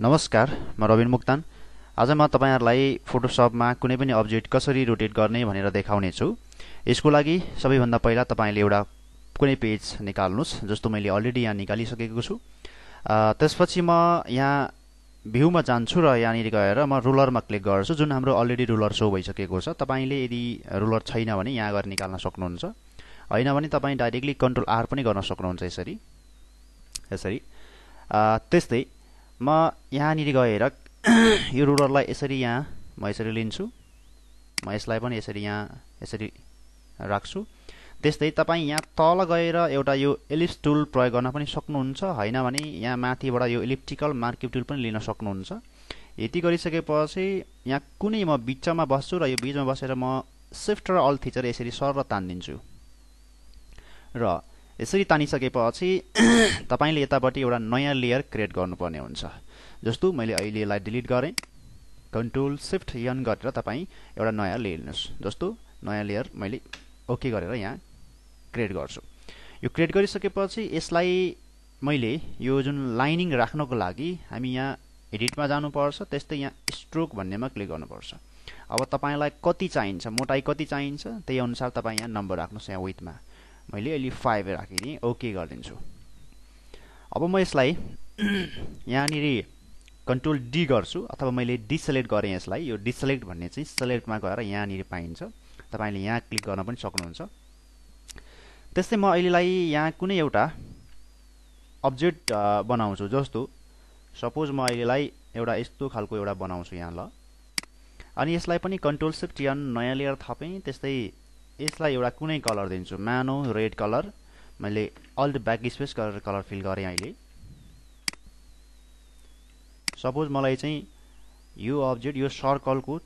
नमस्कार म रविन मुक्तान आज म तपाईँहरूलाई फोटोसपमा कुनै पनि अब्जेक्ट कसरी रोटेट गर्ने भनेर देखाउने छु यसको लागि सबैभन्दा पहिला तपाईँले एउटा कुनै पेज निकाल्नुहोस् जस्तो मैले अलरेडी यहाँ निकालिसकेको छु त्यसपछि म यहाँ भ्यूमा जान्छु र यहाँनिर गएर म रुलरमा क्लिक गर्छु जुन हाम्रो अलरेडी रुलर सो भइसकेको छ तपाईँले यदि रुलर छैन भने यहाँ गएर निकाल्न सक्नुहुन्छ होइन भने तपाईँ डाइरेक्टली कन्ट्रोल आर पनि गर्न सक्नुहुन्छ यसरी यसरी त्यस्तै म यहाँनिर गएर यो रुलरलाई यसरी यहाँ म यसरी लिन्छु म यसलाई पनि यसरी यहाँ यसरी राख्छु त्यस्तै तपाईँ यहाँ तल गएर एउटा यो एलिप्स टुल प्रयोग गर्न पनि सक्नुहुन्छ होइन भने यहाँ माथिबाट यो इलिप्टिकल मार्किप टुल पनि लिन सक्नुहुन्छ यति गरिसकेपछि यहाँ कुनै म बिचमा बस्छु र यो बिचमा बसेर म सिफ्ट र अल थिचेर यसरी सर र तानिदिन्छु र यसरी तानिसकेपछि तपाईँले यतापट्टि एउटा नयाँ लेयर क्रिएट गर्नुपर्ने हुन्छ जस्तो मैले अहिले यसलाई डिलिट गरेँ कन्ट्रोल सिफ्ट यन गरेर तपाईँ एउटा नयाँ लिनुहोस् जस्तो नयाँ लेयर मैले ओके गरेर यहाँ क्रिएट गर्छु यो क्रिएट गरिसकेपछि यसलाई मैले यो जुन लाइनिङ राख्नको लागि हामी यहाँ एडिटमा जानुपर्छ त्यस्तै यहाँ स्ट्रोक भन्नेमा क्लिक गर्नुपर्छ अब तपाईँलाई कति चाहिन्छ मोटाइ कति चाहिन्छ त्यही अनुसार तपाईँ यहाँ नम्बर राख्नुहोस् यहाँ विथमा मैले अहिले फाइभ राखेँ ओके गरिदिन्छु अब म यसलाई यहाँनिर कन्ट्रोल डी गर्छु अथवा मैले डिसेलेक्ट गरेँ यसलाई यो डिसेलेक्ट भन्ने चाहिँ सेलेक्टमा गएर यहाँनिर पाइन्छ तपाईँले यहाँ क्लिक गर्न पनि सक्नुहुन्छ त्यस्तै म अहिलेलाई यहाँ कुनै एउटा अब्जेक्ट बनाउँछु जस्तो सपोज म अहिलेलाई एउटा यस्तो खालको एउटा बनाउँछु यहाँ ल अनि यसलाई पनि कन्ट्रोल सिफ्ट यहाँ नयाँ लिएर थपेँ त्यस्तै यसलाई एउटा कुनै कलर दिन्छु मानो रेड कलर मैले अल्ट ब्याक स्पेस गरेर कलर फिल गरेँ अहिले सपोज मलाई चाहिँ यो अब्जेक्ट यो सर्कलको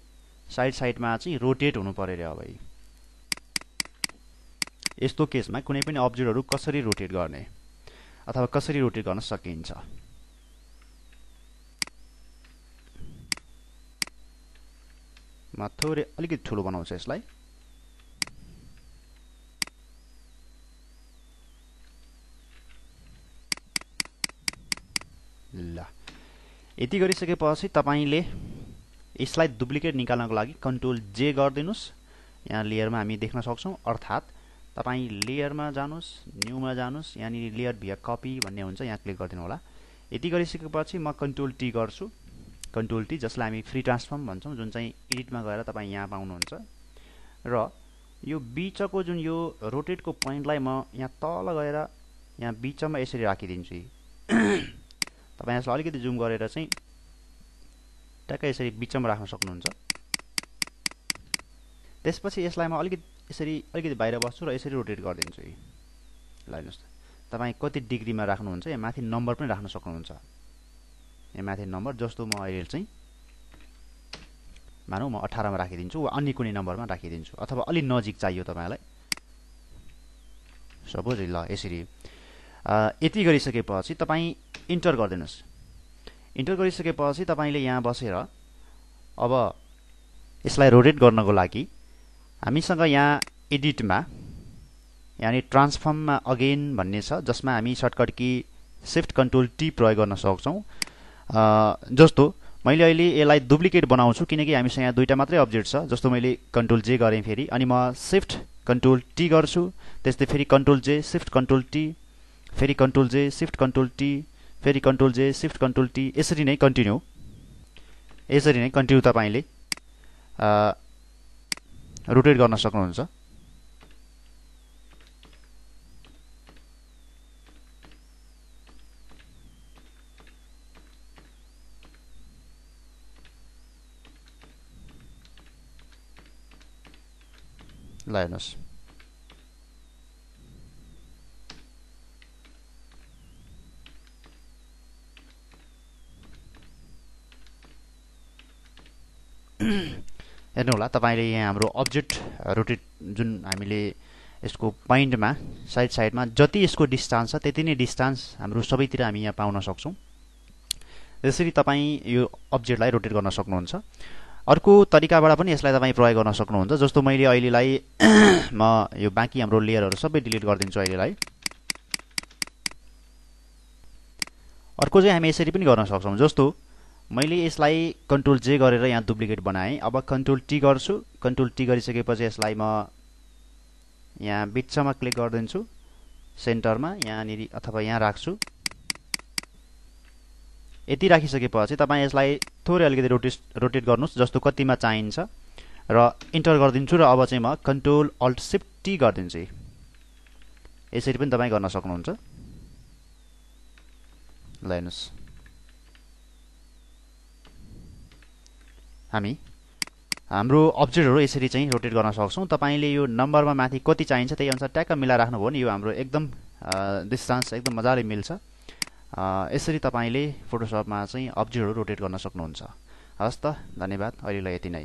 साइड साइडमा चाहिँ रोटेट हुनु पऱ्यो अरे अब यस्तो केसमा कुनै पनि अब्जेक्टहरू कसरी रोटेट गर्ने अथवा कसरी रोटेट गर्न सकिन्छ म थोरै अलिकति ठुलो बनाउँछ यसलाई यति गरिसकेपछि तपाईँले यसलाई डुप्लिकेट निकाल्नको लागि कन्ट्रोल जे गरिदिनुहोस् यहाँ लेयरमा हामी देख्न सक्छौँ अर्थात् तपाईँ लेयरमा जानुहोस् न्युमा जानुहोस् यहाँनिर लेयर भिया कपी भन्ने हुन्छ यहाँ क्लिक गरिदिनु होला यति गरिसकेपछि म कन्ट्रोल टी गर्छु कन्ट्रोल टी जसलाई हामी फ्री ट्रान्सफर्म भन्छौँ जुन चाहिँ एडिटमा गएर तपाईँ यहाँ पाउनुहुन्छ र यो बिचको जुन यो रोटेटको पोइन्टलाई म यहाँ तल गएर यहाँ बिचमा यसरी राखिदिन्छु तपाईँ यसलाई अलिकति जुम गरेर चाहिँ ट्याक्कै यसरी बिचमा राख्न सक्नुहुन्छ त्यसपछि यसलाई म अलिकति यसरी अलिकति बाहिर बस्छु र यसरी रोटेट गरिदिन्छु यी ल हेर्नुहोस् त तपाईँ कति डिग्रीमा राख्नुहुन्छ यहाँ माथि नम्बर पनि राख्न सक्नुहुन्छ यहाँ माथि नम्बर जस्तो म अहिले चाहिँ मानौ म अठारमा राखिदिन्छु वा अन्य कुनै नम्बरमा राखिदिन्छु अथवा अलिक नजिक चाहियो तपाईँलाई सपोज ल यसरी यति गरिसकेपछि तपाईँ इन्टर गरिदिनुहोस् इन्टर गरिसकेपछि तपाईँले यहाँ बसेर अब यसलाई रोटेट गर्नको लागि हामीसँग यहाँ एडिटमा यानि ट्रान्सफर्ममा अगेन भन्ने छ जसमा हामी सर्टकट कि सिफ्ट कन्ट्रोल टी प्रयोग गर्न सक्छौँ जस्तो मैले अहिले यसलाई डुप्लिकेट बनाउँछु किनकि हामीसँग यहाँ दुईवटा मात्रै अब्जेक्ट छ जस्तो मैले कन्ट्रोल जे गरेँ फेरि अनि म सिफ्ट कन्ट्रोल टी गर्छु त्यस्तै फेरि control J shift control T फेरि control J shift control T फेरि control J shift control T यसरी नै कन्टिन्यू यसरी नै कन्टिन्यू तपाईँले रोटेट गर्न सक्नुहुन्छ ल हेर्नुहोस् हेर्नुहोला तपाईँले यहाँ हाम्रो अब्जेक्ट रोटेट जुन हामीले यसको पोइन्टमा साइड साइडमा जति यसको डिस्टान्स छ त्यति नै डिस्टान्स हाम्रो सबैतिर हामी यहाँ पाउन सक्छौँ त्यसरी तपाईँ यो अब्जेक्टलाई रोटेट गर्न सक्नुहुन्छ अर्को तरिकाबाट पनि यसलाई तपाईँ प्रयोग गर्न सक्नुहुन्छ जस्तो मैले अहिलेलाई म यो बाँकी हाम्रो लेयरहरू सबै डिलिट गरिदिन्छु अहिलेलाई अर्को चाहिँ हामी यसरी पनि गर्न सक्छौँ जस्तो मैले यसलाई कन्ट्रोल जे गरेर यहाँ डुप्लिकेट बनाएँ अब कन्ट्रोल टी गर्छु कन्ट्रोल टी गरिसकेपछि यसलाई म यहाँ बिचमा क्लिक गरिदिन्छु सेन्टरमा यहाँनिर अथवा यहाँ राख्छु यति राखिसकेपछि तपाईँ यसलाई थोरै अलिकति रोटेस रोटेट गर्नुहोस् जस्तो कतिमा चाहिन्छ र इन्टर गरिदिन्छु र अब चाहिँ म कन्ट्रोल अल्ट सिफ्ट टी गरिदिन्छु यसरी पनि तपाईँ गर्न सक्नुहुन्छ ल हेर्नुहोस् हामी हाम्रो अब्जेक्टहरू यसरी चाहिँ रोटेट गर्न सक्छौँ तपाईँले यो नम्बरमा माथि कति चाहिन्छ त्यही अनुसार ट्याक्क मिलाइराख्नुभयो राख्नुभयो भने यो हाम्रो एकदम डिस्टान्स एकदम मजाले मिल्छ यसरी तपाईँले फोटोसपमा चाहिँ अब्जेक्टहरू रोटेट गर्न सक्नुहुन्छ हस् त धन्यवाद अहिलेलाई यति नै